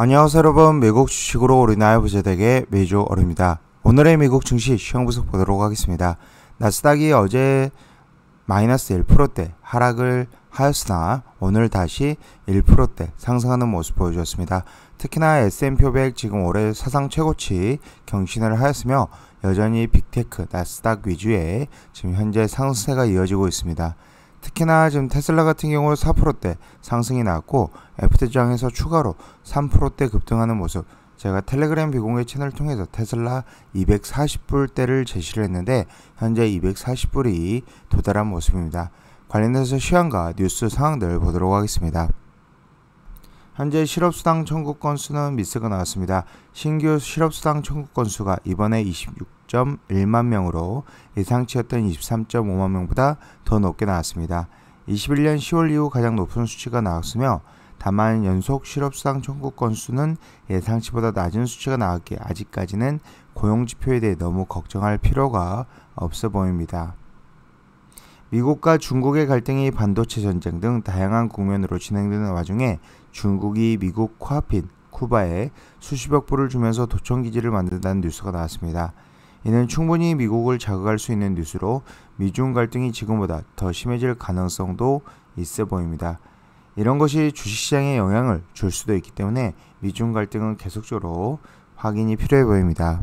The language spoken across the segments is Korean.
안녕하세요 여러분 미국 주식으로 우리나라 부자되게 매주 어입니다 오늘의 미국 증시 시황 분석 보도록 하겠습니다. 나스닥이 어제 마이너스 1%대 하락을 하였으나 오늘 다시 1%대 상승하는 모습 보여주었습니다. 특히나 S&P 500 지금 올해 사상 최고치 경신을 하였으며 여전히 빅테크 나스닥 위주의 지금 현재 상승세가 이어지고 있습니다. 특히나 지금 테슬라 같은 경우 4%대 상승이 나왔고 FT장에서 추가로 3%대 급등하는 모습 제가 텔레그램 비공개 채널을 통해서 테슬라 240불대를 제시를 했는데 현재 240불이 도달한 모습입니다. 관련해서 시황과 뉴스 상황들 보도록 하겠습니다. 현재 실업수당 청구 건수는 미스가 나왔습니다. 신규 실업수당 청구 건수가 이번에 26.1만 명으로 예상치였던 23.5만 명보다 더 높게 나왔습니다. 21년 10월 이후 가장 높은 수치가 나왔으며 다만 연속 실업수당 청구 건수는 예상치보다 낮은 수치가 나왔기에 아직까지는 고용지표에 대해 너무 걱정할 필요가 없어 보입니다. 미국과 중국의 갈등이 반도체 전쟁 등 다양한 국면으로 진행되는 와중에 중국이 미국 코앞인 쿠바에 수십억 불을 주면서 도청 기지를 만든다는 뉴스가 나왔습니다. 이는 충분히 미국을 자극할 수 있는 뉴스로 미중 갈등이 지금보다 더 심해질 가능성도 있어 보입니다. 이런 것이 주식시장에 영향을 줄 수도 있기 때문에 미중 갈등은 계속적으로 확인이 필요해 보입니다.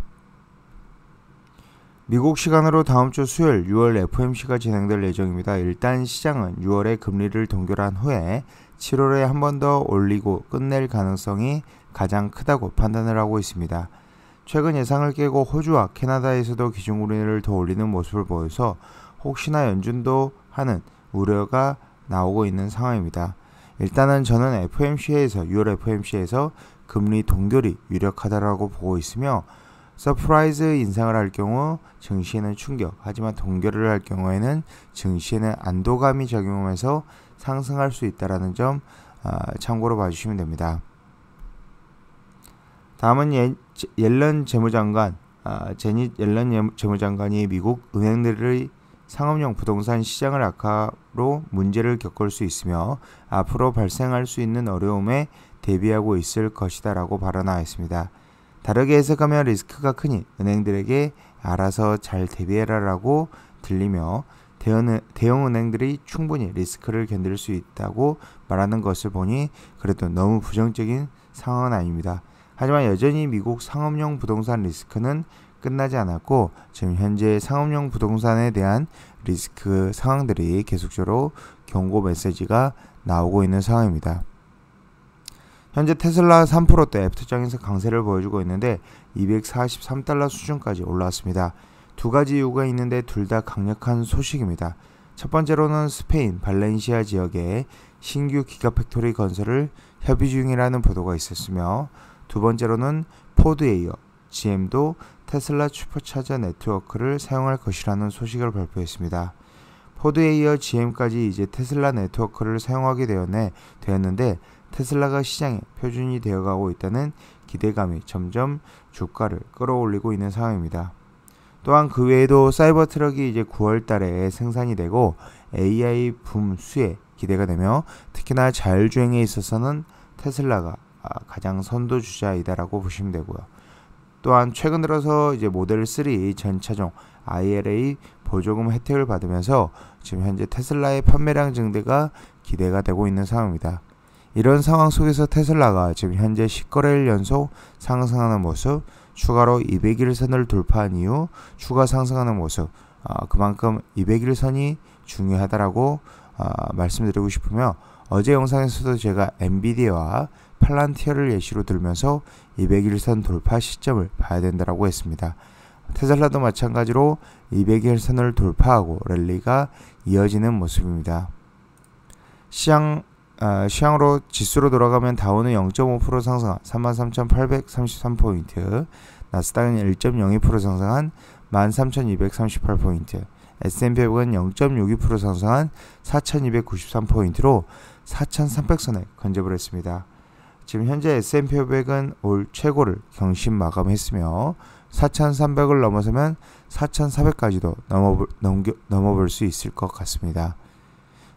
미국 시간으로 다음 주 수요일 6월 FOMC가 진행될 예정입니다. 일단 시장은 6월에 금리를 동결한 후에 7월에 한 번 더 올리고 끝낼 가능성이 가장 크다고 판단을 하고 있습니다. 최근 예상을 깨고 호주와 캐나다에서도 기준금리를 더 올리는 모습을 보여서 혹시나 연준도 하는 우려가 나오고 있는 상황입니다. 일단은 저는 FMC에서 6월 FMC에서 금리 동결이 유력하다라고 보고 있으며 서프라이즈 인상을 할 경우 증시에는 충격, 하지만 동결을 할 경우에는 증시에는 안도감이 작용하면서 상승할 수 있다라는 점 아, 참고로 봐주시면 됩니다. 다음은 예, 옐런 재무장관 아, 제닛 옐런 예, 재무장관이 미국 은행들의 상업용 부동산 시장을 악화로 문제를 겪을 수 있으며 앞으로 발생할 수 있는 어려움에 대비하고 있을 것이다라고 발언하였습니다. 다르게 해석하면 리스크가 크니 은행들에게 알아서 잘 대비해라라고 들리며 대형 은행들이 충분히 리스크를 견딜 수 있다고 말하는 것을 보니 그래도 너무 부정적인 상황은 아닙니다. 하지만 여전히 미국 상업용 부동산 리스크는 끝나지 않았고 지금 현재 상업용 부동산에 대한 리스크 상황들이 계속적으로 경고 메시지가 나오고 있는 상황입니다. 현재 테슬라 3%대 프터장에서 강세를 보여주고 있는데 243달러 수준까지 올라왔습니다. 두 가지 이유가 있는데 둘 다 강력한 소식입니다. 첫 번째로는 스페인 발렌시아 지역에 신규 기가팩토리 건설을 협의 중이라는 보도가 있었으며 두 번째로는 포드에 이어 GM도 테슬라 슈퍼차저 네트워크를 사용할 것이라는 소식을 발표했습니다. 포드에 이어 GM까지 이제 테슬라 네트워크를 사용하게 되었네, 되었는데 테슬라가 시장에 표준이 되어가고 있다는 기대감이 점점 주가를 끌어올리고 있는 상황입니다. 또한 그 외에도 사이버 트럭이 이제 9월 달에 생산이 되고 AI 붐 수에 기대가 되며 특히나 자율주행에 있어서는 테슬라가 아, 가장 선도 주자이다라고 보시면 되고요. 또한 최근 들어서 이제 모델 3 전차종 ILA 보조금 혜택을 받으면서 지금 현재 테슬라의 판매량 증대가 기대가 되고 있는 상황입니다. 이런 상황 속에서 테슬라가 지금 현재 10거래일 연속 상승하는 모습, 추가로 2 0 0일선을 돌파한 이후 추가 상승하는 모습 어, 그만큼 2 0 0일선이 중요하다라고 어, 말씀드리고 싶으며 어제 영상에서도 제가 엔비디아와 팔란티어를 예시로 들면서 2 0 0일선 돌파 시점을 봐야 된다라고 했습니다. 테슬라도 마찬가지로 200일선을 돌파하고 랠리가 이어지는 모습입니다. 시장 아, 시향으로 지수로 돌아가면 다운은0.5% 상승한 33,833포인트, 나스닥은 1.02% 상승한 13,238포인트, S&P 500은 0.62% 상승한 4,293포인트로 4,300선에 건재을 했습니다. 지금 현재 S&P 500은 올 최고를 경신 마감했으며 4,300을 넘어서면 4,400까지도 넘어 넘겨, 넘어볼 수 있을 것 같습니다.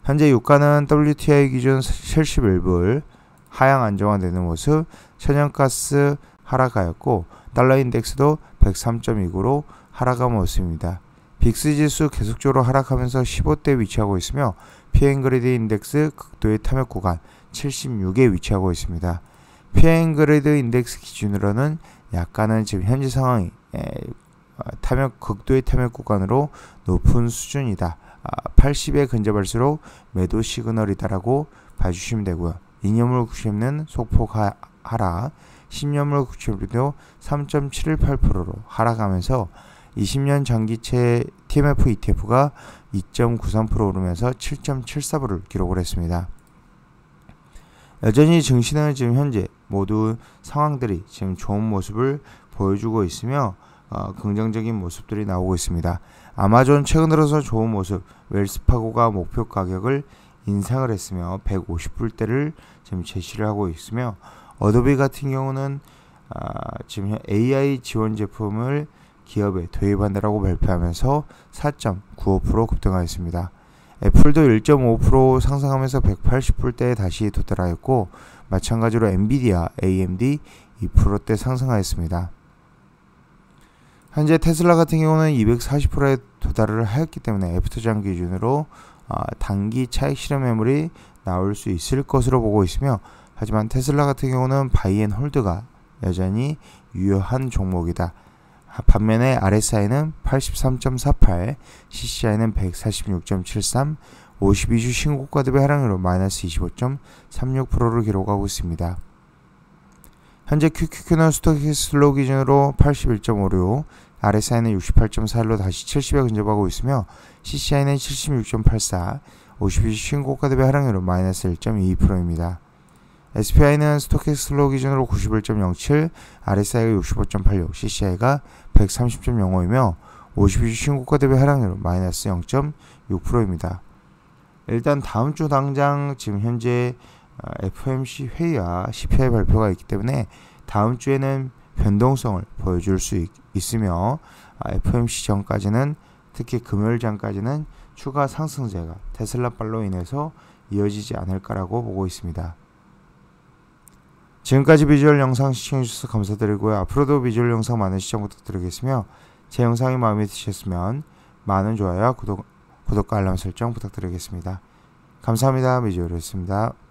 현재 유가는 WTI 기준 71불 하향 안정화되는 모습, 천연가스 하락하였고 달러 인덱스도 103.29로 하락한 모습입니다. 빅스 지수 계속적으로 하락하면서 15대 위치하고 있으며 피엔그리드 인덱스 극도의 탐욕 구간 76에 위치하고 있습니다. 피엔그리드 인덱스 기준으로는 약간은 지금 현재 상황이 어, 탐욕 극도의 탐욕 구간으로 높은 수준이다. 80에 아, 근접할수록 매도 시그널이다라고 봐주시면 되고요. 이념물 90는 소폭 하, 하 10년물 90일도 3 7 8로 하락하면서 20년 장기채 TMF ETF가 2.93% 오르면서 7.74%를 기록을 했습니다. 여전히 증시는 지금 현재 모든 상황들이 지금 좋은 모습을 보여주고 있으며 어, 긍정적인 모습들이 나오고 있습니다. 아마존 최근 들어서 좋은 모습, 웰스파고가 목표 가격을 인상을 했으며 150불대를 지금 제시를 하고 있으며 어도비 같은 경우는 아, 지금 AI 지원 제품을 기업에 도입한다라고 발표하면서 4.95% 급등하였습니다. 애플도 1.5% 상승하면서 180불대에 다시 도달하였고 마찬가지로 엔비디아, AMD 2%대 상승하였습니다. 현재 테슬라 같은 경우는 240%에 도달을 하였기 때문에 애프터장 기준으로 아, 단기 차익 실험 매물이 나올 수 있을 것으로 보고 있으며 하지만 테슬라 같은 경우는 바이앤홀드가 여전히 유효한 종목이다. 반면에 RSI는 83.48, CCI는 146.73, 52주 신고가 대비 하락으로 마이너스 25.36%를 기록하고 있습니다. 현재 QQQ는 스톡키스로 기준으로 81.56, RSI는 68.41로 다시 70에 근접하고 있으며 CCI는 76.84, 52주 신고가 대비 하락률은 마이너스 1.22%입니다. SPI는 스토키스로 기준으로 91.07, RSI가 65.86, CCI가 130.05이며 52주 신고가 대비 하락률은 마이너스 0.6%입니다. 일단 다음 주 당장 지금 현재 FOMC 회의와 CPI 발표가 있기 때문에 다음 주에는 변동성을 보여줄 수 있, 으며 FOMC 아, 전까지는 특히 금요일전까지는 추가 상승세가 테슬라발로 인해서 이어지지 않을까라고 보고 있습니다. 지금까지 비주얼 영상 시청해주셔서 감사드리고요. 앞으로도 비주얼 영상 많은 시청 부탁드리겠으며 제 영상이 마음에 드셨으면 많은 좋아요와 구독, 구독과 알람 설정 부탁드리겠습니다. 감사합니다. 미주얼이었습니다.